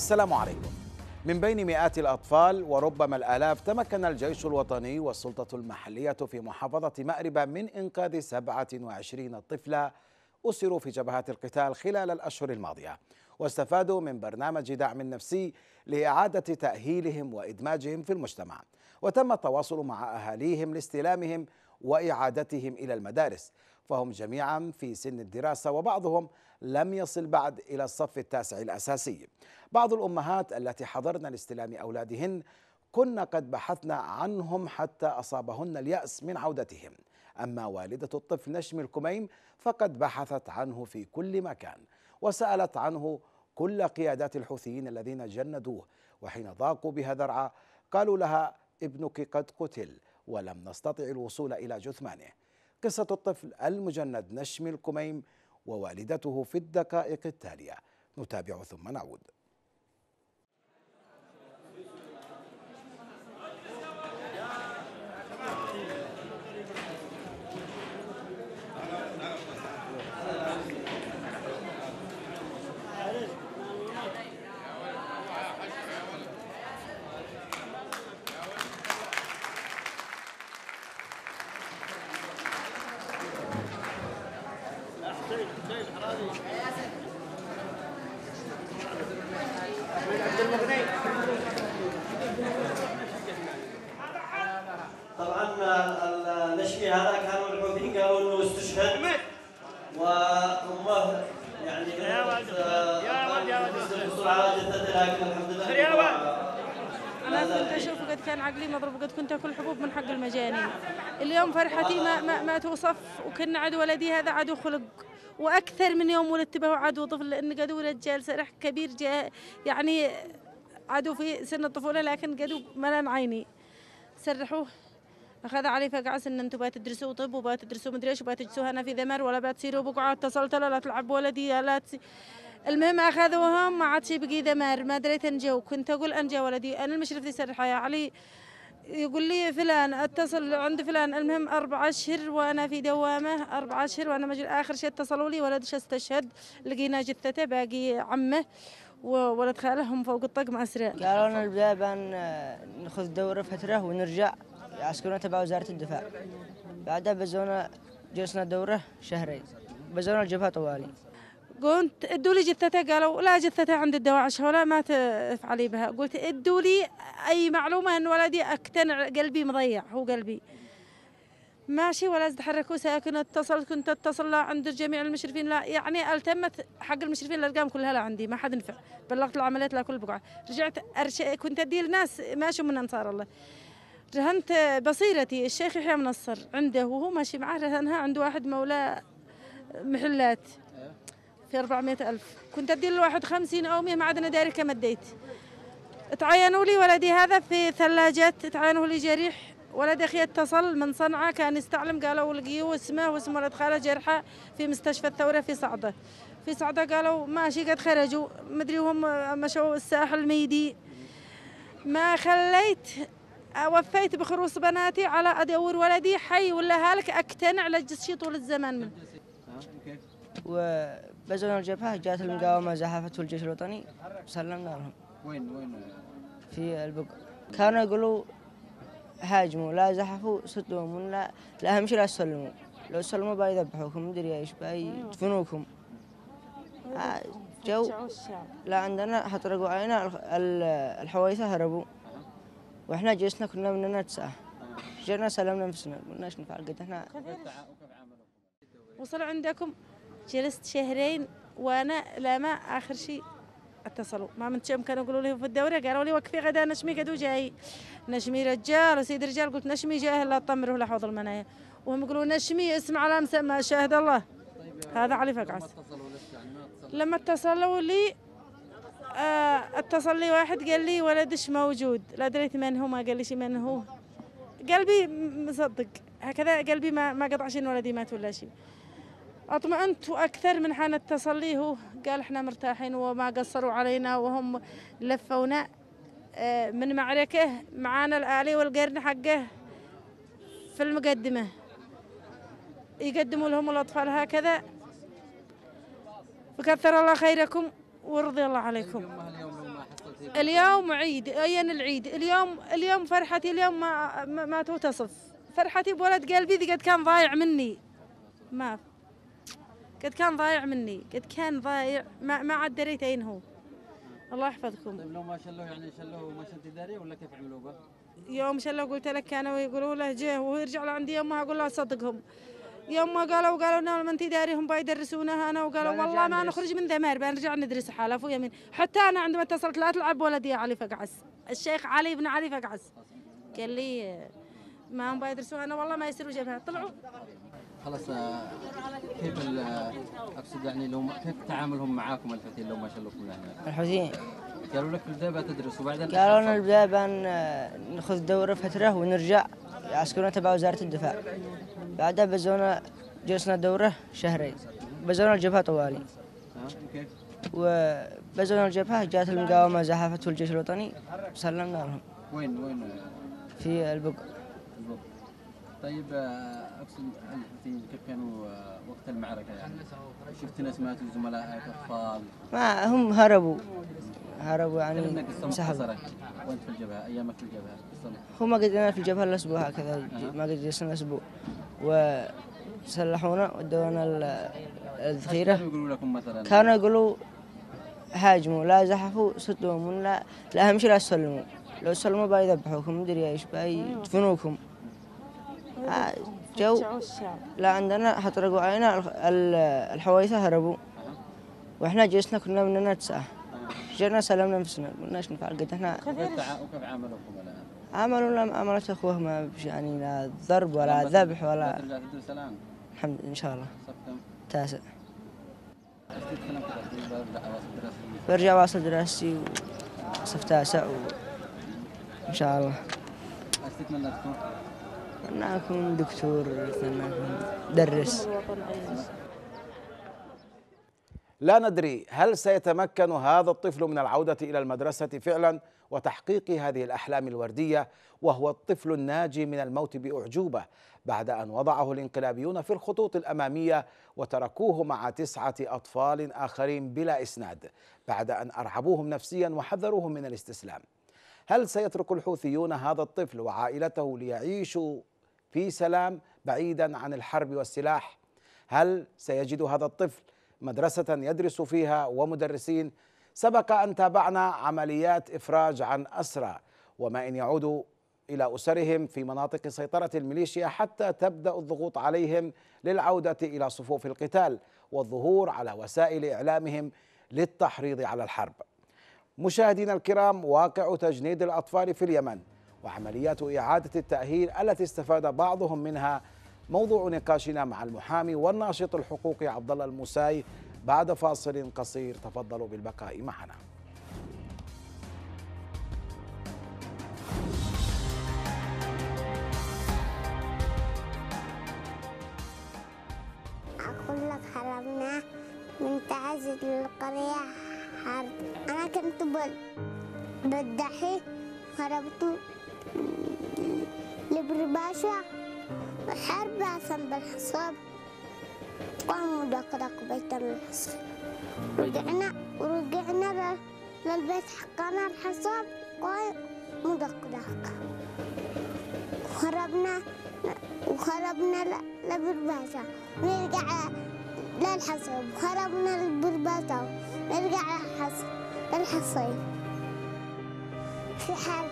السلام عليكم من بين مئات الأطفال وربما الآلاف تمكن الجيش الوطني والسلطة المحلية في محافظة مأربة من إنقاذ 27 طفلة أسروا في جبهات القتال خلال الأشهر الماضية واستفادوا من برنامج دعم نفسي لإعادة تأهيلهم وإدماجهم في المجتمع وتم التواصل مع أهاليهم لاستلامهم وإعادتهم إلى المدارس فهم جميعا في سن الدراسة وبعضهم لم يصل بعد إلى الصف التاسع الأساسي بعض الأمهات التي حضرن لاستلام أولادهن كنا قد بحثنا عنهم حتى أصابهن اليأس من عودتهم أما والدة الطفل نشم الكميم فقد بحثت عنه في كل مكان وسألت عنه كل قيادات الحوثيين الذين جندوه وحين ضاقوا بها ذرعا قالوا لها ابنك قد قتل ولم نستطع الوصول إلى جثمانه قصة الطفل المجند نشم الكميم ووالدته في الدقائق التالية نتابع ثم نعود يعني يا ولد يا ولد يا ولد انا كنت اشوف قد كان عقلي مضروب قد كنت اكل حبوب من حق المجانين اليوم فرحتي ما ما, ما توصف وكنا عاد ولدي هذا عدو خلق واكثر من يوم ولدت به عدو طفل لان قد ولد جالس رح كبير جاء يعني عدو في سن الطفوله لكن قد ملان عيني سرحوه اخذ علي فقعس ان انتم بقى تدرسوا طب وبقى تدرسوا مدري ايش وبقى هنا في ذمر ولا بقى تصيروا بقعه اتصلت لا تلعب ولدي لا تسي... المهم اخذوهم ما عادش بقي ذمر ما دريت انجو كنت اقول جا ولدي انا المشرف في سر الحياه علي يقول لي فلان اتصل عند فلان المهم اربع اشهر وانا في دوامه اربع اشهر وانا مجل اخر شيء اتصلوا لي ولد استشهد لقينا جثته باقي عمه وولد خالهم فوق الطق مع قالوا لنا البدايه بان ناخذ دوره فتره ونرجع عسكرنا تبع وزارة الدفاع بعدها بزونا جلسنا دورة شهرين بزونا الجبهة طوالي قلت ادوا لي جثته قالوا لا جثته عند الدواعش ولا ما تفعلي بها قلت ادوا لي اي معلومه ان ولدي اقتنع قلبي مضيع هو قلبي ماشي ولا تحركوا ساكن اتصل كنت اتصل لا عند جميع المشرفين لا يعني التمت حق المشرفين الارقام كلها لا عندي ما حد نفع بلغت العمليات لا كل بقعه رجعت أرش... كنت ادي الناس ماشي من انصار الله رهنت بصيرتي الشيخ يحيى منصر عنده وهو ماشي معاه رهنها عند واحد مولاه محلات في 400 ألف كنت أدي الواحد 50 أو 100 ما عاد أنا داري كم أديت تعينوا لي ولدي هذا في ثلاجات تعينوا لي جريح ولد أخي اتصل من صنعاء كان يستعلم قالوا لقيوه اسمه واسم ولد خاله جرحى في مستشفى الثورة في صعدة في صعدة قالوا ماشي قد خرجوا مدري هم مشوا الساحل ميدي ما خليت أه، وفيت بخروص بناتي على أدور ولدي حي ولا هالك أقتنع شي طول الزمن منه وبزمن الجبهة جات المقاومة زحفت الجيش الوطني سلمنا لهم وين وين في البق كانوا يقولوا هاجموا لا زحفوا صدوهم لا لا اهم شيء لا تسلموا لو سلموا ذبحوكم مدري ايش يدفنوكم أيوة. أيوة. آه، جو لا عندنا حطرقوا علينا الحويثه هربوا واحنا جلسنا كنا هنا تسعه جينا سلمنا نفسنا قلنا قلناش نفعل قد احنا وصلوا عندكم جلست شهرين وانا لما اخر شيء اتصلوا ما منتشم كانوا يقولوا لي في الدوري قالوا لي وقفي غدا نشمي قدو جاي نشمي رجال سيد رجال قلت نشمي جاهل لا تطمره ولا حوض المنايا وهم يقولوا نشمي اسمع لا مسمى شاهد الله هذا علي فقعس يعني لما اتصلوا لي اتصل آه، لي واحد قال لي ولدش موجود لا دريت من هو ما قال لي شي من هو قلبي مصدق هكذا قلبي ما ما قطع ان ولدي مات ولا شيء اطمئنت اكثر من حان اتصل لي هو قال احنا مرتاحين وما قصروا علينا وهم لفونا آه، من معركه معانا الالي والقرن حقه في المقدمه يقدموا لهم الاطفال هكذا وكثر الله خيركم ورضي الله عليكم اليوم عيد اين العيد اليوم اليوم فرحتي اليوم ما ما توصف فرحتي بولد قلبي ذي قد كان ضايع مني ما قد كان ضايع مني قد كان ضايع ما, ما عاد دريت اين هو الله يحفظكم طيب لو ما شلوه يعني شلوه ما شلت داري ولا كيف عملوا به؟ يوم شلوه قلت لك انا يقولوا له جه ويرجع لعندي يومها اقول له صدقهم يوم ما قالوا قالوا لنا ما انت داريهم بايدرسونها انا وقالوا والله ما نخرج من دمار بنرجع ندرس حلف ويمين حتى انا عندما اتصلت لا تلعب ولدي علي فقعس الشيخ علي بن علي فقعس قال لي ما هم بايدرسوها انا والله ما يصيروا جبهه طلعوا خلاص آه، كيف اقصد يعني لو كيف تعاملهم معاكم الفتيل لو ما شلوكم لهنا؟ يعني؟ الحوثيين قالوا لك في البدايه تدرس وبعدين قالوا لنا البدايه ناخذ دوره فتره ونرجع عسكرنا تبع وزارة الدفاع بعدها بزونا جلسنا دورة شهرين بزونا الجبهة طوالي وبزونا الجبهة جات المقاومة زحفته الجيش الوطني سلمنا لهم وين وين في البقر طيب آه، اقصد كيف كانوا آه، وقت المعركه يعني شفت ناس ماتوا زملائك اطفال ما هم هربوا هربوا يعني انسحبوا وانت في الجبهه ايامك في الجبهه هم قد قدرنا في الجبهه الاسبوع هكذا أه. ما قد جلسنا اسبوع وسلحونا ودونا الذخيره كانوا يقولوا لكم مثلا كانوا يقولوا هاجموا لا زحفوا صدموا لا لا اهم شيء لا تسلموا لو سلموا بيذبحوكم مدري ايش بيدفنوكم جو لا عندنا حطرقوا علينا الحويثة هربوا واحنا جلسنا كنا مننا تسعة جينا سلمنا نفسنا قلنا ايش نفعل قد احنا وكيف عاملوكم الان؟ عملوا لما عملت اخوهم يعني لا ضرب ولا ذبح ولا ترجع تدرس الحمد ان شاء الله تاسع برجع واصل دراستي وصف تاسع وان شاء الله تتمنى تكون؟ أنا أكون دكتور أنا أكون درس لا ندري هل سيتمكن هذا الطفل من العودة إلى المدرسة فعلا وتحقيق هذه الأحلام الوردية وهو الطفل الناجي من الموت بأعجوبة بعد أن وضعه الانقلابيون في الخطوط الأمامية وتركوه مع تسعة أطفال آخرين بلا إسناد بعد أن أرعبوهم نفسيا وحذروهم من الاستسلام هل سيترك الحوثيون هذا الطفل وعائلته ليعيشوا في سلام بعيدا عن الحرب والسلاح هل سيجد هذا الطفل مدرسة يدرس فيها ومدرسين سبق أن تابعنا عمليات إفراج عن أسرى وما إن يعودوا إلى أسرهم في مناطق سيطرة الميليشيا حتى تبدأ الضغوط عليهم للعودة إلى صفوف القتال والظهور على وسائل إعلامهم للتحريض على الحرب مشاهدينا الكرام واقع تجنيد الأطفال في اليمن وعمليات إعادة التأهيل التي استفاد بعضهم منها موضوع نقاشنا مع المحامي والناشط الحقوقي عبد الله المساي بعد فاصل قصير تفضلوا بالبقاء معنا أقول لك حرمناه من تعزة القرية حرب أنا كنت بدحي هربت صبري بشع الحرب أحسن بالحصاب قاموا دقرق بيت الحصاب رجعنا ورجعنا للبيت حقنا الحصاب قام مدقدق وخربنا وخربنا لبرباشة نرجع للحصاب وخربنا للبرباشة ونرجع للحصيب في حال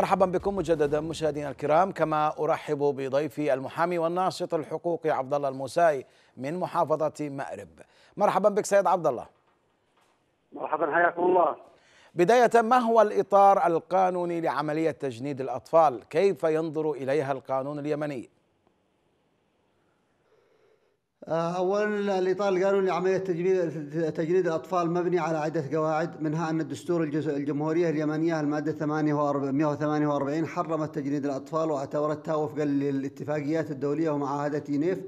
مرحبا بكم مجددا مشاهدينا الكرام كما ارحب بضيفي المحامي والناشط الحقوقي عبد الله الموساي من محافظه مأرب. مرحبا بك سيد عبد الله. مرحبا حياكم الله. بدايه ما هو الاطار القانوني لعمليه تجنيد الاطفال؟ كيف ينظر اليها القانون اليمني؟ آه، أولا الإطار القانوني لعملية تجريد تجريد تجنيد الأطفال مبني على عدة قواعد منها أن الدستور الجمهورية اليمنية المادة 148 حرمت تجنيد الأطفال واعتبرتها وفقا للاتفاقيات الدولية ومعاهدة ينيف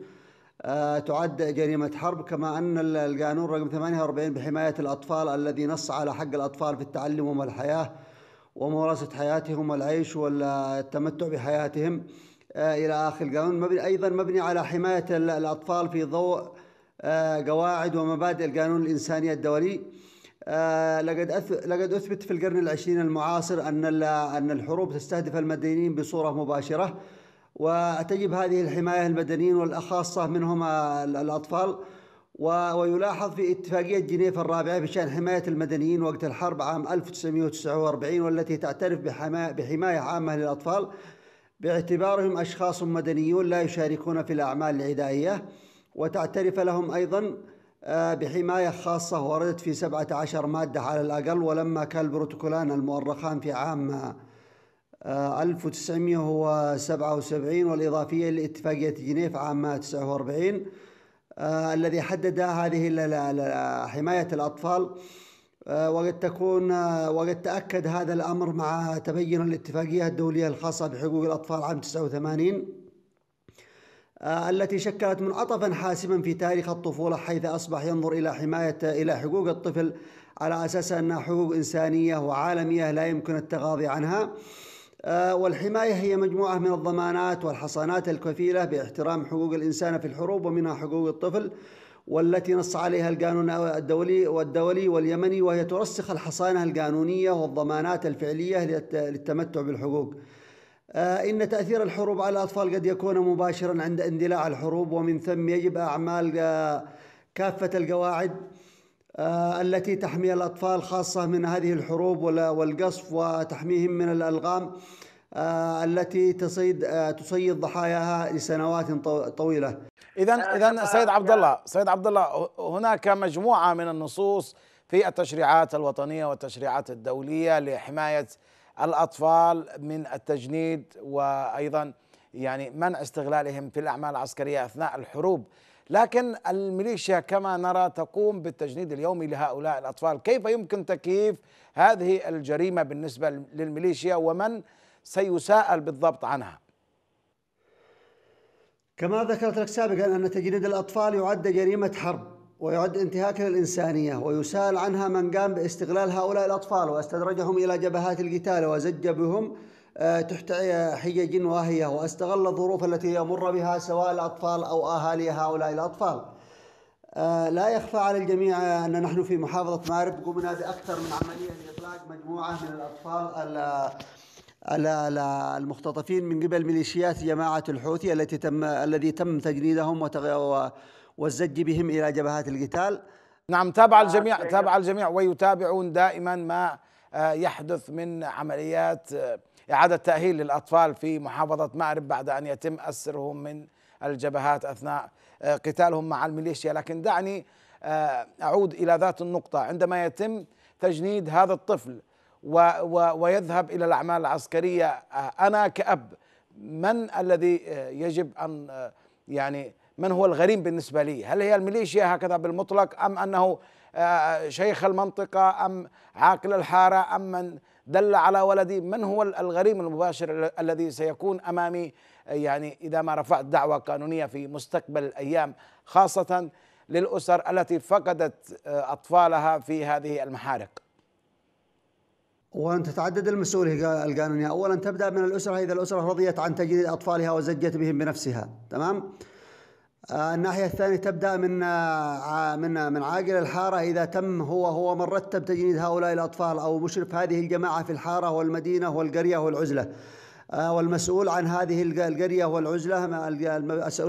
تعد جريمة حرب كما أن القانون رقم 48 بحماية الأطفال الذي نص على حق الأطفال في التعلم والحياة وممارسة حياتهم والعيش والتمتع بحياتهم آه، إلى آخر القانون مبني أيضا مبني على حماية الأطفال في ضوء آه، قواعد ومبادئ القانون الإنساني الدولي آه، لقد لقد أثبت في القرن العشرين المعاصر أن أن الحروب تستهدف المدنيين بصورة مباشرة وتجب هذه الحماية المدنيين والأخاصة منهم الأطفال ويلاحظ في اتفاقية جنيف الرابعة بشأن حماية المدنيين وقت الحرب عام 1949 والتي تعترف بحماية عامة للأطفال باعتبارهم أشخاص مدنيون لا يشاركون في الأعمال العدائية وتعترف لهم أيضا آه، بحماية خاصة وردت في 17 مادة على الأقل ولما كان البروتوكولان المؤرخان في عام 1977 آه، والإضافية لاتفاقية جنيف عام 49 آه، الذي حدد هذه حماية الأطفال آه، وقد تكون آه، وقد تأكد هذا الأمر مع تبين الاتفاقية الدولية الخاصة بحقوق الأطفال عام 89 آه، التي شكلت منعطفا حاسما في تاريخ الطفولة حيث أصبح ينظر إلى حماية إلى حقوق الطفل على أساس أنها حقوق إنسانية وعالمية لا يمكن التغاضي عنها والحماية هي مجموعة من الضمانات والحصانات الكفيلة باحترام حقوق الإنسان في الحروب ومنها حقوق الطفل والتي نص عليها القانون الدولي والدولي واليمني وهي ترسخ الحصانة القانونية والضمانات الفعلية للتمتع بالحقوق آه، إن تأثير الحروب على الأطفال قد يكون مباشرا عند اندلاع الحروب ومن ثم يجب أعمال آه، كافة القواعد آه، التي تحمي الأطفال خاصة من هذه الحروب والقصف وتحميهم من الألغام التي تصيد تصيد ضحاياها لسنوات طويلة اذا آه، اذا سيد عبد الله سيد عبد الله هناك مجموعه من النصوص في التشريعات الوطنيه والتشريعات الدوليه لحمايه الاطفال من التجنيد وايضا يعني منع استغلالهم في الاعمال العسكريه اثناء الحروب لكن الميليشيا كما نرى تقوم بالتجنيد اليومي لهؤلاء الاطفال، كيف يمكن تكييف هذه الجريمه بالنسبه للميليشيا ومن سيساءل بالضبط عنها؟ كما ذكرت لك سابقا أن تجنيد الأطفال يعد جريمة حرب ويعد انتهاكا للإنسانية ويسال عنها من قام باستغلال هؤلاء الأطفال واستدرجهم إلى جبهات القتال وزج بهم آه، تحت آه، حجج واهية واستغل الظروف التي يمر بها سواء الأطفال أو أهالي هؤلاء الأطفال آه، لا يخفى على الجميع أن نحن في محافظة مارب قمنا بأكثر من عملية لإطلاق مجموعة من الأطفال المختطفين من قبل ميليشيات جماعة الحوثي التي تم الذي تم تجنيدهم والزج بهم إلى جبهات القتال نعم تابع آه، الجميع تابع الجميع ويتابعون دائما ما آه، يحدث من عمليات آه، إعادة تأهيل للأطفال في محافظة مأرب بعد أن يتم أسرهم من الجبهات أثناء قتالهم مع الميليشيا لكن دعني أعود إلى ذات النقطة عندما يتم تجنيد هذا الطفل و و ويذهب الى الاعمال العسكريه آه، انا كاب من الذي آه، يجب ان آه، يعني من هو الغريم بالنسبه لي؟ هل هي الميليشيا هكذا بالمطلق ام انه شيخ المنطقه ام عاقل الحاره ام من دل على ولدي من هو الغريم المباشر الذي سيكون امامي يعني اذا ما رفعت دعوه قانونيه في مستقبل الايام خاصه للاسر التي فقدت اطفالها في هذه المحارق وأن تتعدد المسؤولية القانونية أولا تبدأ من الأسرة إذا الأسرة رضيت عن تجنيد أطفالها وزجت بهم بنفسها تمام آه، الناحية الثانية تبدأ من آه، من آه، من عاقل الحارة إذا تم هو هو من رتب تجنيد هؤلاء الأطفال أو مشرف هذه الجماعة في الحارة والمدينة والقرية والعزلة والمسؤول عن هذه القرية والعزلة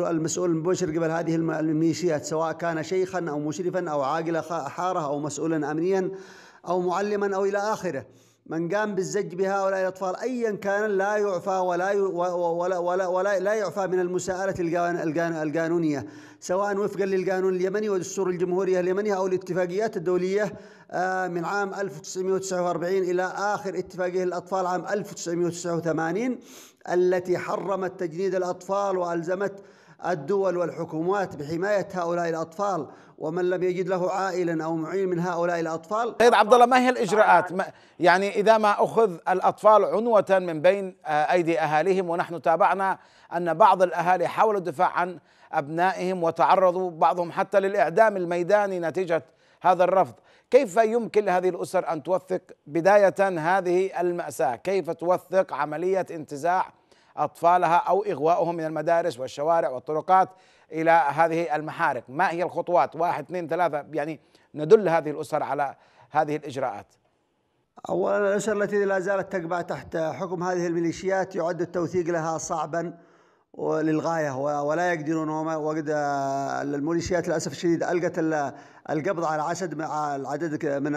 المسؤول المباشر قبل هذه الميليشيات سواء كان شيخا أو مشرفا أو عاقل حارة أو مسؤولا أمنيا أو معلما أو إلى آخره من قام بالزج بهؤلاء الأطفال أيا كان لا يعفى ولا ولا ولا, ولا لا يعفى من المساءلة القانونية سواء وفقا للقانون اليمني ودستور الجمهورية اليمنية أو الاتفاقيات الدولية آه، من عام 1949 إلى آخر اتفاقية الأطفال عام 1989 التي حرمت تجنيد الأطفال وألزمت الدول والحكومات بحماية هؤلاء الأطفال ومن لم يجد له عائلا او معين من هؤلاء الاطفال سيد طيب عبد الله ما هي الاجراءات؟ ما يعني اذا ما اخذ الاطفال عنوه من بين آه، ايدي اهاليهم ونحن تابعنا ان بعض الاهالي حاولوا الدفاع عن ابنائهم وتعرضوا بعضهم حتى للاعدام الميداني نتيجه هذا الرفض، كيف يمكن لهذه الاسر ان توثق بدايه هذه الماساه؟ كيف توثق عمليه انتزاع اطفالها او اغوائهم من المدارس والشوارع والطرقات؟ الى هذه المحارق، ما هي الخطوات؟ واحد اثنين ثلاثه يعني ندل هذه الاسر على هذه الاجراءات. اولا الاسر التي لا زالت تقبع تحت حكم هذه الميليشيات يعد التوثيق لها صعبا للغايه ولا يقدرون وقد الميليشيات للاسف الشديد القت القبض على عسد مع العدد من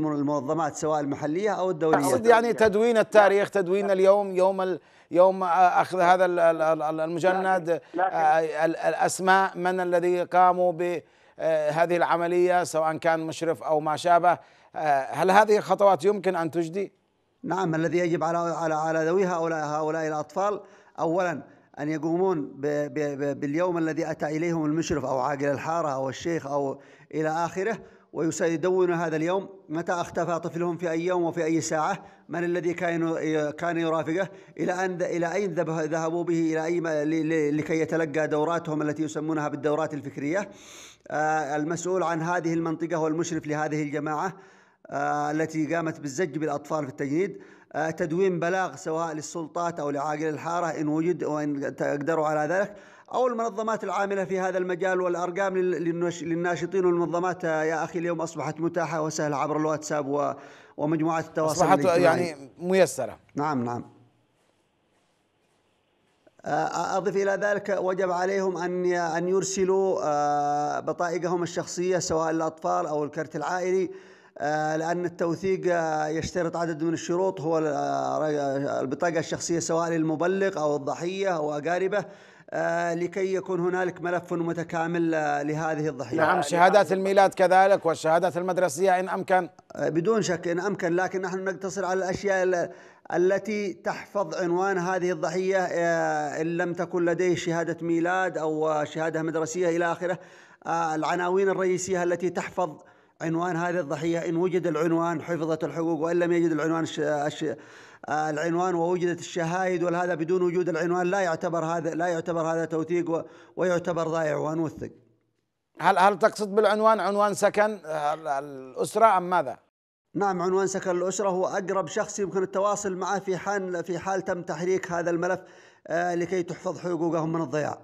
من المنظمات سواء المحليه او الدوليه اقصد يعني تدوين التاريخ تدوين اليوم يوم يوم اخذ هذا المجند الاسماء من الذي قاموا بهذه العمليه سواء كان مشرف او ما شابه هل هذه الخطوات يمكن ان تجدي؟ نعم الذي يجب على على على ذوي هؤلاء هؤلاء الاطفال اولا ان يقومون باليوم الذي اتى اليهم المشرف او عاقل الحاره او الشيخ او إلى آخره ويدون هذا اليوم متى اختفى طفلهم في أي يوم وفي أي ساعة من الذي كان كان يرافقه إلى أن إلى أين ذهبوا به إلى أي لكي يتلقى دوراتهم التي يسمونها بالدورات الفكرية آه، المسؤول عن هذه المنطقة والمشرف لهذه الجماعة آه، التي قامت بالزج بالأطفال في التجنيد آه، تدوين بلاغ سواء للسلطات أو لعاقل الحارة إن وجد وإن قدروا على ذلك أو المنظمات العاملة في هذا المجال والأرقام للناشطين والمنظمات يا أخي اليوم أصبحت متاحة وسهلة عبر الواتساب ومجموعات التواصل أصبحت الاجتماعي. يعني ميسرة نعم نعم أضف إلى ذلك وجب عليهم أن أن يرسلوا بطائقهم الشخصية سواء الأطفال أو الكرت العائلي لأن التوثيق يشترط عدد من الشروط هو البطاقة الشخصية سواء للمبلغ أو الضحية أو أقاربه آه، لكي يكون هنالك ملف متكامل آه، لهذه الضحيه نعم يعني شهادات الميلاد كذلك والشهادات المدرسيه ان امكن آه، بدون شك ان امكن لكن نحن نقتصر على الاشياء التي تحفظ عنوان هذه الضحيه ان لم تكن لديه شهاده ميلاد او شهاده مدرسيه الى اخره العناوين الرئيسيه التي تحفظ عنوان هذه الضحية إن وجد العنوان حفظت الحقوق وإن لم يجد العنوان الش... الش... العنوان ووجدت الشهائد والهذا بدون وجود العنوان لا يعتبر هذا لا يعتبر هذا توثيق و... ويعتبر ضائع ونوثق هل هل تقصد بالعنوان عنوان سكن الأسرة أم ماذا؟ نعم عنوان سكن الأسرة هو أقرب شخص يمكن التواصل معه في حال في حال تم تحريك هذا الملف آه، لكي تحفظ حقوقهم من الضياع.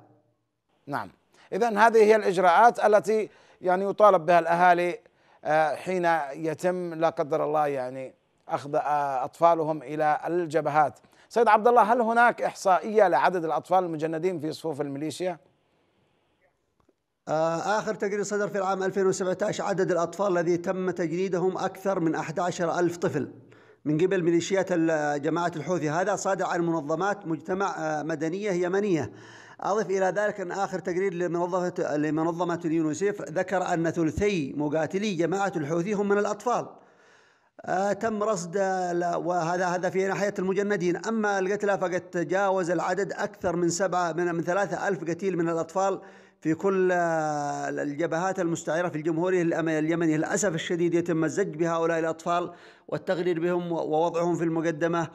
نعم، إذا هذه هي الإجراءات التي يعني يطالب بها الأهالي آه، حين يتم لا قدر الله يعني اخذ آه، اطفالهم الى الجبهات. سيد عبد الله هل هناك احصائيه لعدد الاطفال المجندين في صفوف الميليشيا؟ آه، آخر تقرير صدر في العام 2017 عدد الأطفال الذي تم تجنيدهم أكثر من 11 ألف طفل من قبل ميليشيات جماعة الحوثي هذا صادر عن منظمات مجتمع مدنية يمنية أضف إلى ذلك أن آخر تقرير لمنظمة لمنظمة اليونيسيف ذكر أن ثلثي مقاتلي جماعة الحوثي هم من الأطفال آه تم رصد وهذا هذا في ناحية المجندين أما القتلى فقد تجاوز العدد أكثر من سبعة من من ثلاثة ألف قتيل من الأطفال في كل آه، الجبهات المستعيرة في الجمهورية اليمنية للأسف الشديد يتم الزج بهؤلاء الأطفال والتغرير بهم ووضعهم في المقدمة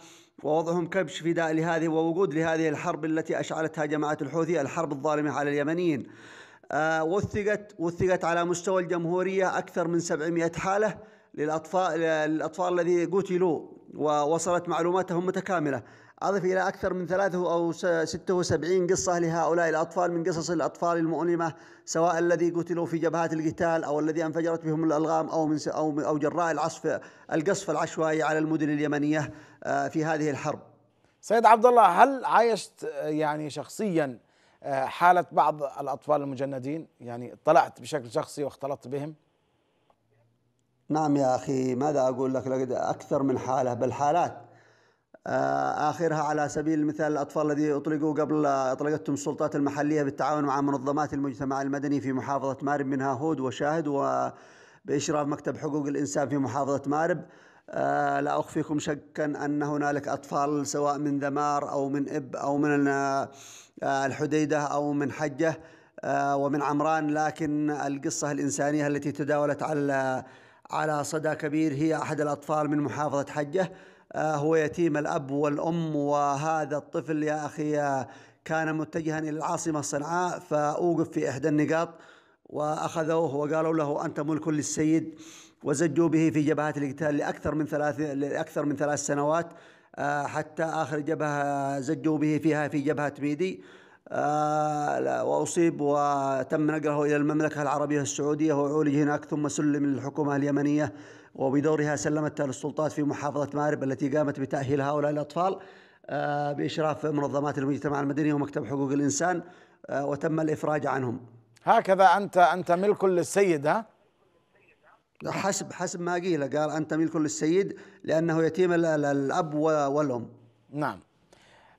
ووضعهم كبش فداء لهذه ووقود لهذه الحرب التي أشعلتها جماعة الحوثي الحرب الظالمة على اليمنيين آه، وثقت وثقت على مستوى الجمهورية أكثر من 700 حالة للأطفال للأطفال الذي قتلوا ووصلت معلوماتهم متكاملة أضف إلى أكثر من ثلاثة أو ستة وسبعين قصة لهؤلاء الأطفال من قصص الأطفال المؤلمة سواء الذي قتلوا في جبهات القتال أو الذي انفجرت بهم الألغام أو من أو أو جراء العصف القصف العشوائي على المدن اليمنية آه، في هذه الحرب. سيد عبد الله هل عايشت آه، يعني شخصيا آه، حالة بعض الأطفال المجندين يعني اطلعت بشكل شخصي واختلطت بهم؟ نعم يا أخي ماذا أقول لك لقد أكثر من حالة بل حالات آه، آخرها على سبيل المثال الأطفال الذي أطلقوا قبل أطلقتهم السلطات المحلية بالتعاون مع منظمات المجتمع المدني في محافظة مارب منها هود وشاهد وبإشراف مكتب حقوق الإنسان في محافظة مارب آه، لا أخفيكم شكا أن هنالك أطفال سواء من ذمار أو من إب أو من آه، الحديدة أو من حجة ومن عمران لكن القصة الإنسانية التي تداولت على على صدى كبير هي أحد الأطفال من محافظة حجة آه، هو يتيم الأب والأم وهذا الطفل يا أخي آه، كان متجها إلى العاصمة صنعاء فأوقف في إحدى النقاط وأخذوه وقالوا له أنت ملك للسيد وزجوا به في جبهات القتال لأكثر من ثلاث لأكثر من ثلاث سنوات آه، حتى آخر جبهة زجوا به فيها في جبهة ميدي وأصيب وتم نقله إلى المملكة العربية السعودية وعولج هناك ثم سلم للحكومة اليمنية وبدورها سلمتها للسلطات في محافظة مأرب التي قامت بتأهيل هؤلاء الأطفال آه، بإشراف منظمات المجتمع المدني ومكتب حقوق الإنسان آه، وتم الإفراج عنهم هكذا أنت أنت ملك للسيد ها؟ حسب حسب ما قيل قال أنت ملك للسيد لأنه يتيم الأب والأم نعم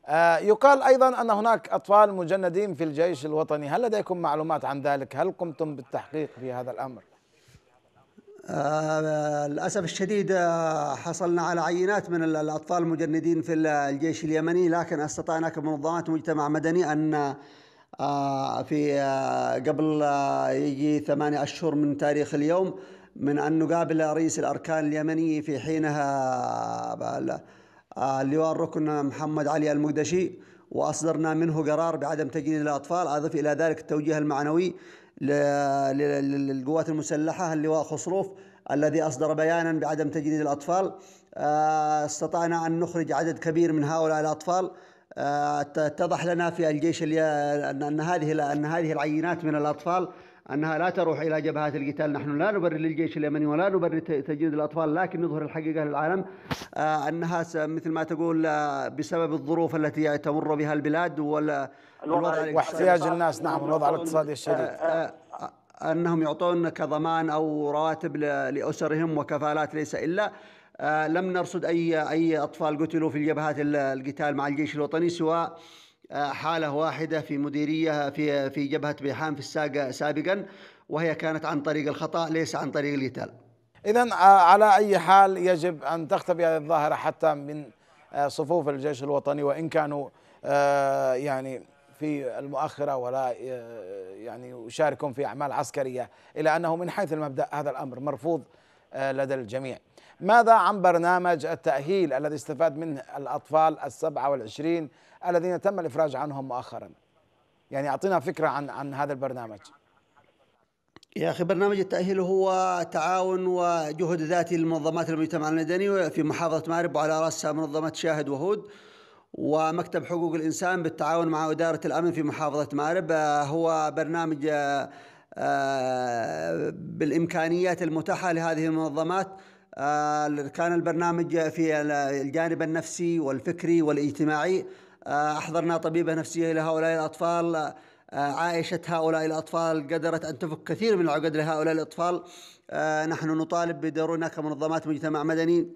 آه، يقال أيضا أن هناك أطفال مجندين في الجيش الوطني هل لديكم معلومات عن ذلك؟ هل قمتم بالتحقيق في هذا الأمر؟ آه، للاسف الشديد آه، حصلنا على عينات من الاطفال المجندين في الجيش اليمني لكن استطعنا كمنظمات مجتمع مدني ان آه، في قبل يجي ثمانية أشهر من تاريخ اليوم من أن نقابل رئيس الأركان اليمني في حينها اللواء الركن محمد علي المقدشي وأصدرنا منه قرار بعدم تجنيد الأطفال أضف إلى ذلك التوجيه المعنوي للقوات المسلحة اللواء خصروف الذي أصدر بيانا بعدم تجنيد الأطفال آه، استطعنا أن نخرج عدد كبير من هؤلاء الأطفال آه، اتضح لنا في الجيش أن هذه أن هذه العينات من الأطفال أنها لا تروح إلى جبهات القتال نحن لا نبرر للجيش اليمني ولا نبرر تجنيد الأطفال لكن نظهر الحقيقة للعالم آه، أنها مثل ما تقول آه، بسبب الظروف التي تمر بها البلاد والوضع واحتياج الناس نعم الوضع الاقتصادي الشديد آه، أنهم يعطون كضمان أو رواتب لأسرهم وكفالات ليس إلا لم نرصد أي أي أطفال قتلوا في جبهات القتال مع الجيش الوطني سواء حالة واحدة في مديرية في في جبهة بيحان في الساقة سابقا وهي كانت عن طريق الخطأ ليس عن طريق القتال إذا آه، على أي حال يجب أن تختفي هذه الظاهرة حتى من آه، صفوف الجيش الوطني وإن كانوا آه، يعني في المؤخرة ولا يعني يشاركون في أعمال عسكرية إلا أنه من حيث المبدأ هذا الأمر مرفوض لدى الجميع ماذا عن برنامج التأهيل الذي استفاد منه الأطفال السبعة والعشرين الذين تم الافراج عنهم مؤخرا يعني اعطينا فكره عن عن هذا البرنامج يا اخي برنامج التاهيل هو تعاون وجهد ذاتي لمنظمات المجتمع المدني في محافظه مارب وعلى راسها منظمه شاهد وهود ومكتب حقوق الانسان بالتعاون مع اداره الامن في محافظه مارب هو برنامج آه، بالامكانيات المتاحه لهذه المنظمات آه، كان البرنامج في الجانب النفسي والفكري والاجتماعي أحضرنا طبيبة نفسية لهؤلاء الأطفال عائشة هؤلاء الأطفال قدرت أن تفك كثير من العقد لهؤلاء الأطفال نحن نطالب بدورنا كمنظمات مجتمع مدني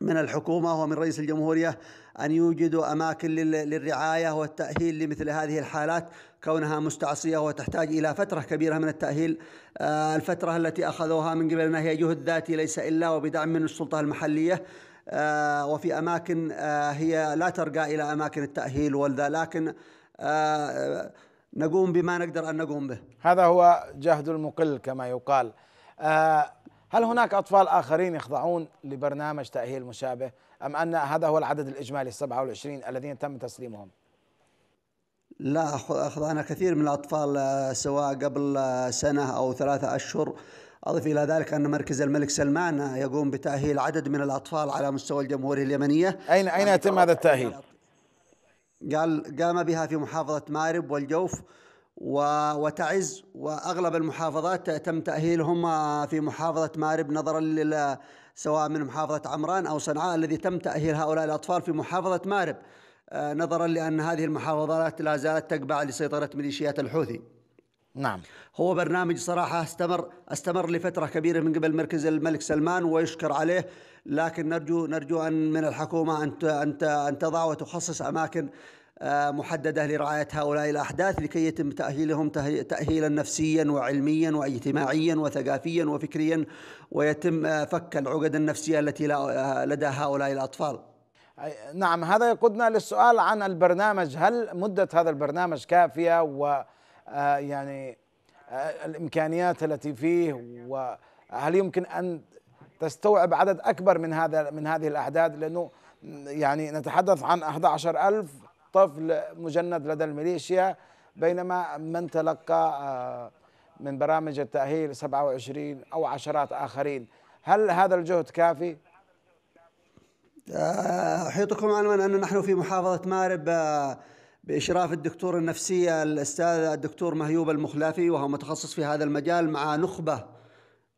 من الحكومة ومن رئيس الجمهورية أن يوجدوا أماكن للرعاية والتأهيل لمثل هذه الحالات كونها مستعصية وتحتاج إلى فترة كبيرة من التأهيل الفترة التي أخذوها من قبلنا هي جهد ذاتي ليس إلا وبدعم من السلطة المحلية آه، وفي اماكن آه، هي لا ترقى الى اماكن التاهيل ولذا لكن آه، نقوم بما نقدر ان نقوم به. هذا هو جهد المقل كما يقال. هل هناك اطفال اخرين يخضعون لبرنامج تاهيل مشابه ام ان هذا هو العدد الاجمالي 27 الذين تم تسليمهم؟ لا اخضعنا كثير من الاطفال سواء قبل سنه او ثلاثه اشهر أضف إلى ذلك أن مركز الملك سلمان يقوم بتأهيل عدد من الأطفال على مستوى الجمهورية اليمنية أين أين آه، يتم هذا التأهيل؟ قال قام بها في محافظة مارب والجوف وتعز واغلب المحافظات تم تاهيلهم آه، في محافظه مارب نظرا لل سواء من محافظه عمران او صنعاء الذي تم تاهيل هؤلاء الاطفال في محافظه مارب آه، نظرا لان هذه المحافظات لا زالت تقبع لسيطره ميليشيات الحوثي. نعم هو برنامج صراحة استمر استمر لفترة كبيرة من قبل مركز الملك سلمان ويشكر عليه لكن نرجو نرجو أن من الحكومة أن أن أن تضع وتخصص أماكن آه، محددة لرعاية هؤلاء الأحداث لكي يتم تأهيلهم تأهيلا نفسيا وعلميا واجتماعيا وثقافيا وفكريا ويتم آه، فك العقد النفسية التي آه، لدى هؤلاء الأطفال نعم هذا يقودنا للسؤال عن البرنامج هل مدة هذا البرنامج كافية و آه، يعني آه، الامكانيات التي فيه وهل يمكن ان تستوعب عدد اكبر من هذا من هذه الاعداد لانه يعني نتحدث عن 11000 طفل مجند لدى الميليشيا بينما من تلقى آه، من برامج التأهيل 27 أو عشرات آخرين هل هذا الجهد كافي؟ أحيطكم عنوان أن نحن في محافظة مارب بإشراف الدكتور النفسية الأستاذ الدكتور مهيوب المخلافي وهو متخصص في هذا المجال مع نخبة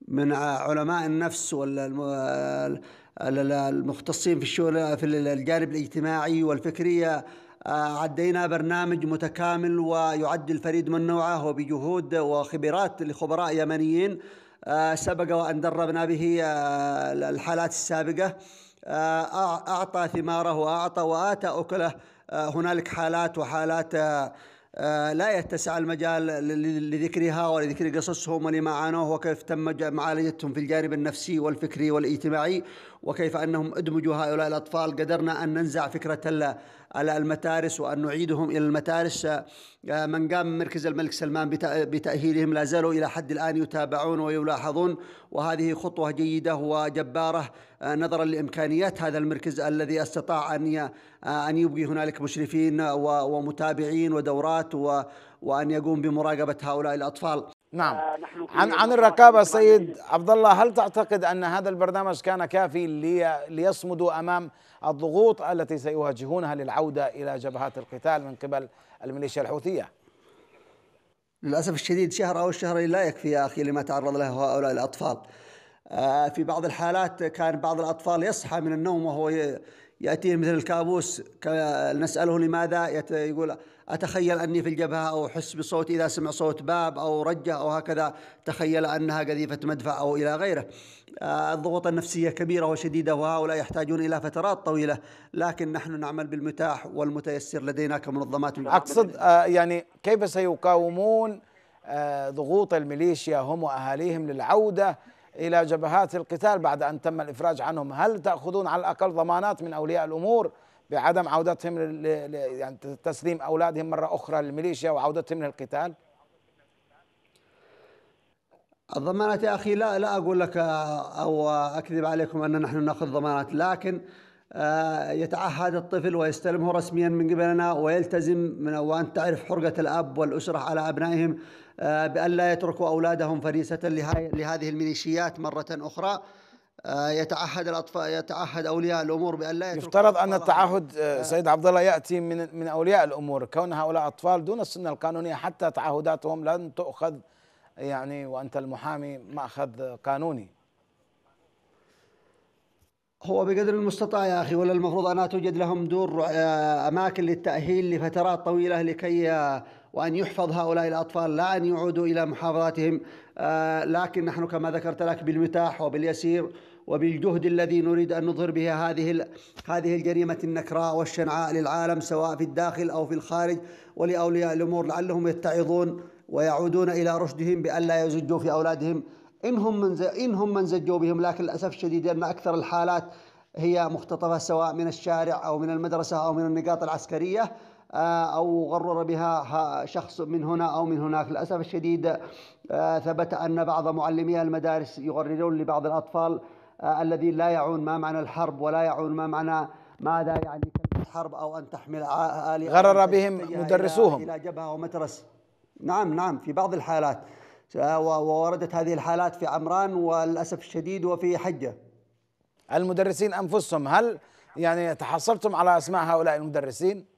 من علماء النفس والمختصين في الشؤون في الجانب الاجتماعي والفكرية آه، عدينا برنامج متكامل ويعد الفريد من نوعه وبجهود وخبرات لخبراء يمنيين آه، سبق وأن دربنا به آه، الحالات السابقة أعطى ثماره وأعطى وآتى أكله هنالك حالات وحالات آه، آه، لا يتسع المجال لذكرها ولذكر قصصهم ولما عانوه وكيف تم معالجتهم في الجانب النفسي والفكري والاجتماعي وكيف انهم ادمجوا هؤلاء الاطفال قدرنا ان ننزع فكره على المتارس وأن نعيدهم إلى المتارس آه، من قام مركز الملك سلمان بتأهيلهم لا زالوا إلى حد الآن يتابعون ويلاحظون وهذه خطوة جيدة وجبارة آه، نظرا لإمكانيات هذا المركز الذي استطاع أن آه، أن يبقي هنالك مشرفين ومتابعين ودورات وأن يقوم بمراقبة هؤلاء الأطفال نعم آه، عن عن الرقابه سيد عبد الله هل تعتقد ان هذا البرنامج كان كافي لي ليصمدوا امام الضغوط التي سيواجهونها للعوده الى جبهات القتال من قبل الميليشيا الحوثيه؟ للاسف الشديد شهر او شهرين لا يكفي يا اخي لما تعرض له هؤلاء الاطفال. آه، في بعض الحالات كان بعض الاطفال يصحى من النوم وهو يأتيه مثل الكابوس نسأله لماذا يقول أتخيل أني في الجبهة أو أحس بصوت إذا سمع صوت باب أو رجة أو هكذا تخيل أنها قذيفة مدفع أو إلى غيره آه، الضغوط النفسية كبيرة وشديدة وهؤلاء يحتاجون إلى فترات طويلة لكن نحن نعمل بالمتاح والمتيسر لدينا كمنظمات أقصد آه، يعني كيف سيقاومون آه، ضغوط الميليشيا هم وأهاليهم للعودة إلى جبهات القتال بعد أن تم الإفراج عنهم هل تأخذون على الأقل ضمانات من أولياء الأمور بعدم عودتهم ل... يعني تسليم أولادهم مرة أخرى للميليشيا وعودتهم للقتال الضمانات يا أخي لا لا أقول لك أو أكذب عليكم أن نحن نأخذ ضمانات لكن آه، يتعهد الطفل ويستلمه رسميا من قبلنا ويلتزم من وأنت تعرف حرقة الأب والأسرة على أبنائهم آه، بأن لا يتركوا أولادهم فريسة لهذه الميليشيات مرة أخرى آه، يتعهد الاطفال يتعهد اولياء الامور بان لا يفترض ان التعهد آه، سيد عبد الله ياتي من من اولياء الامور كون هؤلاء اطفال دون السنة القانونيه حتى تعهداتهم لن تؤخذ يعني وانت المحامي ماخذ قانوني هو بقدر المستطاع يا اخي ولا المفروض انها توجد لهم دور اماكن للتاهيل لفترات طويله لكي وأن يحفظ هؤلاء الأطفال لا أن يعودوا إلى محاضراتهم آه، لكن نحن كما ذكرت لك بالمتاح وباليسير وبالجهد الذي نريد أن نظهر به هذه هذه الجريمة النكراء والشنعاء للعالم سواء في الداخل أو في الخارج ولأولياء الأمور لعلهم يتعظون ويعودون إلى رشدهم بأن لا يزجوا في أولادهم إن هم من إن هم من زجوا بهم لكن للأسف الشديد أن أكثر الحالات هي مختطفة سواء من الشارع أو من المدرسة أو من النقاط العسكرية آه، أو غرر بها شخص من هنا أو من هناك للأسف الشديد آه، ثبت أن بعض معلمي المدارس يغررون لبعض الأطفال آه، الذين لا يعون ما معنى الحرب ولا يعون ما معنى ماذا يعني كلمة حرب أو أن تحمل آلية غرر بهم مدرسوهم إلى جبهة ومترس نعم نعم في بعض الحالات ووردت هذه الحالات في عمران وللأسف الشديد وفي حجة المدرسين أنفسهم هل يعني تحصلتم على أسماء هؤلاء المدرسين؟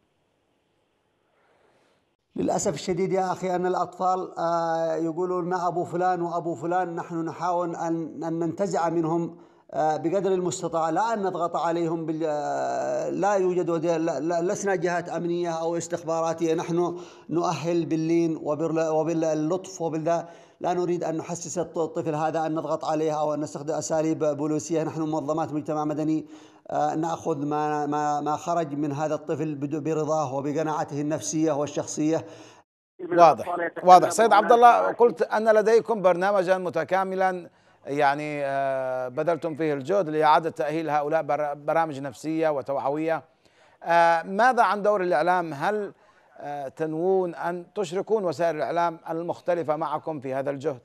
للأسف الشديد يا أخي أن الأطفال آه، يقولون أبو فلان وأبو فلان نحن نحاول أن ننتزع منهم آه، بقدر المستطاع لا أن نضغط عليهم بال... آه، لا يوجد لسنا جهات أمنية أو استخباراتية نحن نؤهل باللين وباللطف وبالذا لا نريد أن نحسس الطفل هذا أن نضغط عليه أو أن نستخدم أساليب بوليسية نحن منظمات مجتمع مدني آه، نأخذ ما, ما, ما خرج من هذا الطفل برضاه وبقناعته النفسية والشخصية واضح واضح سيد عبد الله قلت أن لديكم برنامجا متكاملا يعني آه، بذلتم فيه الجهد لإعادة تأهيل هؤلاء برامج نفسية وتوعوية آه، ماذا عن دور الإعلام هل آه، تنوون أن تشركون وسائل الإعلام المختلفة معكم في هذا الجهد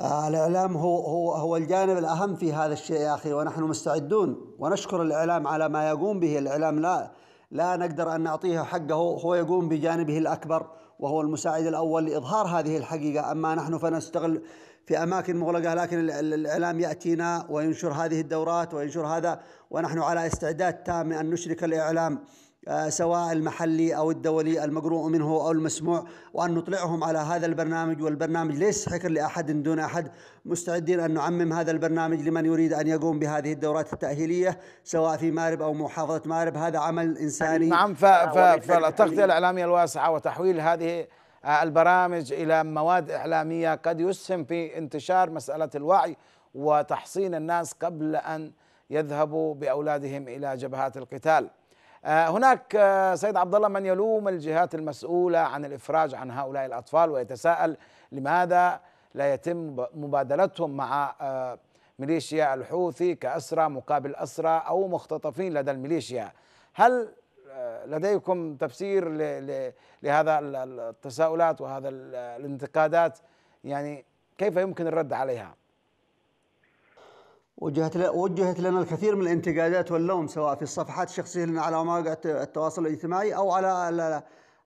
الإعلام هو هو هو الجانب الأهم في هذا الشيء يا أخي ونحن مستعدون ونشكر الإعلام على ما يقوم به الإعلام لا لا نقدر أن نعطيه حقه هو يقوم بجانبه الأكبر وهو المساعد الأول لإظهار هذه الحقيقة أما نحن فنستغل في أماكن مغلقة لكن الإعلام يأتينا وينشر هذه الدورات وينشر هذا ونحن على استعداد تام أن نشرك الإعلام آه، سواء المحلي أو الدولي المقروء منه أو المسموع وأن نطلعهم على هذا البرنامج والبرنامج ليس حكر لأحد دون أحد مستعدين أن نعمم هذا البرنامج لمن يريد أن يقوم بهذه الدورات التأهيلية سواء في مارب أو محافظة مارب هذا عمل إنساني نعم فالتغطية الإعلامية الواسعة وتحويل هذه آه، البرامج إلى مواد إعلامية قد يسهم في انتشار مسألة الوعي وتحصين الناس قبل أن يذهبوا بأولادهم إلى جبهات القتال آه، هناك آه، سيد عبد الله من يلوم الجهات المسؤولة عن الإفراج عن هؤلاء الأطفال ويتساءل لماذا لا يتم مبادلتهم مع آه، ميليشيا الحوثي كأسرى مقابل أسرى أو مختطفين لدى الميليشيا هل لديكم تفسير لهذا التساؤلات وهذا الانتقادات يعني كيف يمكن الرد عليها؟ وجهت وجهت لنا الكثير من الانتقادات واللوم سواء في الصفحات الشخصيه لنا على مواقع التواصل الاجتماعي او على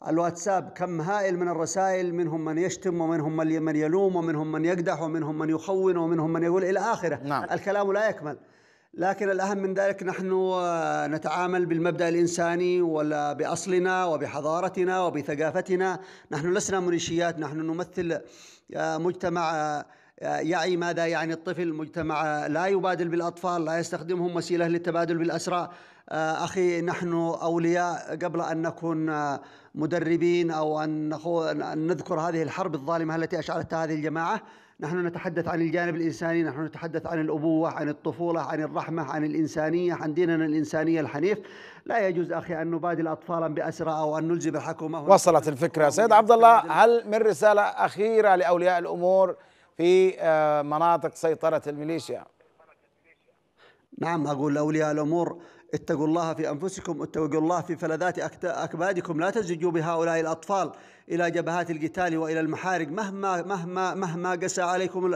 الواتساب كم هائل من الرسائل منهم من يشتم ومنهم من يلوم ومنهم من يقدح ومنهم من يخون ومنهم من يقول الى اخره نعم. الكلام لا يكمل لكن الأهم من ذلك نحن آه، نتعامل بالمبدأ الإنساني ولا بأصلنا وبحضارتنا وبثقافتنا نحن لسنا منشيات نحن نمثل آه، مجتمع آه، آه، يعي ماذا يعني الطفل المجتمع لا يبادل بالأطفال لا يستخدمهم وسيلة للتبادل بالأسرى آه، أخي نحن أولياء قبل أن نكون آه، مدربين أو أن نذكر هذه الحرب الظالمة التي أشعلتها هذه الجماعة نحن نتحدث عن الجانب الإنساني نحن نتحدث عن الأبوة عن الطفولة عن الرحمة عن الإنسانية عن ديننا الإنسانية الحنيف لا يجوز أخي أن نبادل أطفالا بأسرى أو أن نلزم الحكومة وصلت الفكرة سيد عبد الله هل من رسالة أخيرة لأولياء الأمور في آه، مناطق سيطرة الميليشيا نعم أقول لأولياء الأمور اتقوا الله في أنفسكم اتقوا الله في فلذات أكبادكم لا تزجوا بهؤلاء الأطفال إلى جبهات القتال وإلى المحارق مهما مهما مهما قسى عليكم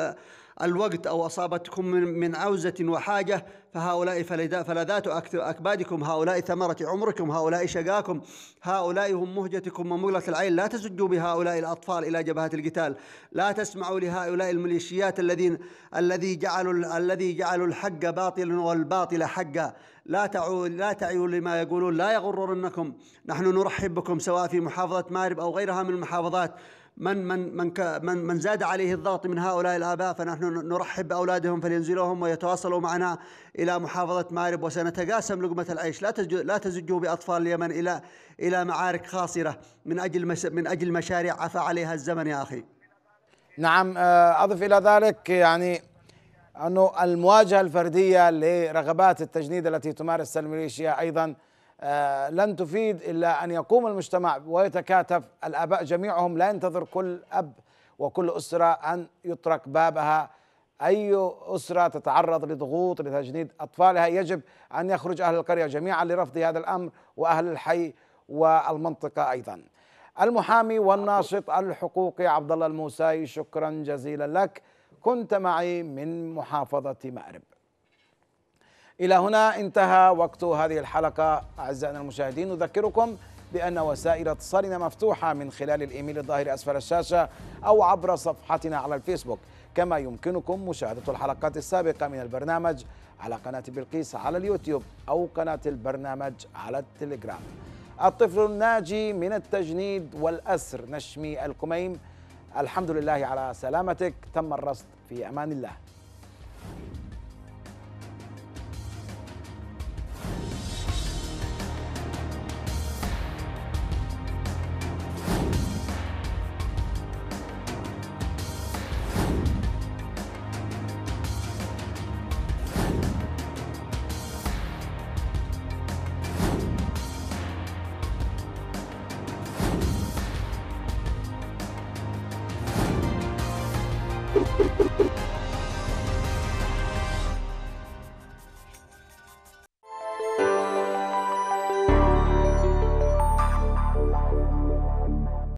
الوقت أو أصابتكم من عوزة وحاجة فهؤلاء فلذات أكبادكم هؤلاء ثمرة عمركم هؤلاء شقاكم هؤلاء هم مهجتكم ومغلة العين لا تزجوا بهؤلاء الأطفال إلى جبهة القتال لا تسمعوا لهؤلاء الميليشيات الذين الذي جعلوا الذي جعلوا الحق باطلا والباطل حقا لا تعوا لا تعيوا لما يقولون لا يغررنكم نحن نرحب بكم سواء في محافظة مارب أو غيرها من المحافظات من من من من من زاد عليه الضغط من هؤلاء الاباء فنحن نرحب باولادهم فلينزلوهم ويتواصلوا معنا الى محافظه مارب وسنتقاسم لقمه العيش لا لا تزجوا باطفال اليمن الى الى معارك خاصره من اجل من اجل مشاريع عفى عليها الزمن يا اخي. نعم آه، اضف الى ذلك يعني انه المواجهه الفرديه لرغبات التجنيد التي تمارسها الميليشيا ايضا آه، لن تفيد الا ان يقوم المجتمع ويتكاتف الاباء جميعهم لا ينتظر كل اب وكل اسره ان يطرق بابها اي اسره تتعرض لضغوط لتجنيد اطفالها يجب ان يخرج اهل القريه جميعا لرفض هذا الامر واهل الحي والمنطقه ايضا. المحامي والناشط الحقوقي عبد الله الموسى شكرا جزيلا لك كنت معي من محافظه مأرب. إلى هنا انتهى وقت هذه الحلقة أعزائنا المشاهدين نذكركم بأن وسائل اتصالنا مفتوحة من خلال الإيميل الظاهر أسفل الشاشة أو عبر صفحتنا على الفيسبوك كما يمكنكم مشاهدة الحلقات السابقة من البرنامج على قناة بلقيس على اليوتيوب أو قناة البرنامج على التليجرام الطفل الناجي من التجنيد والأسر نشمي الكميم الحمد لله على سلامتك تم الرصد في أمان الله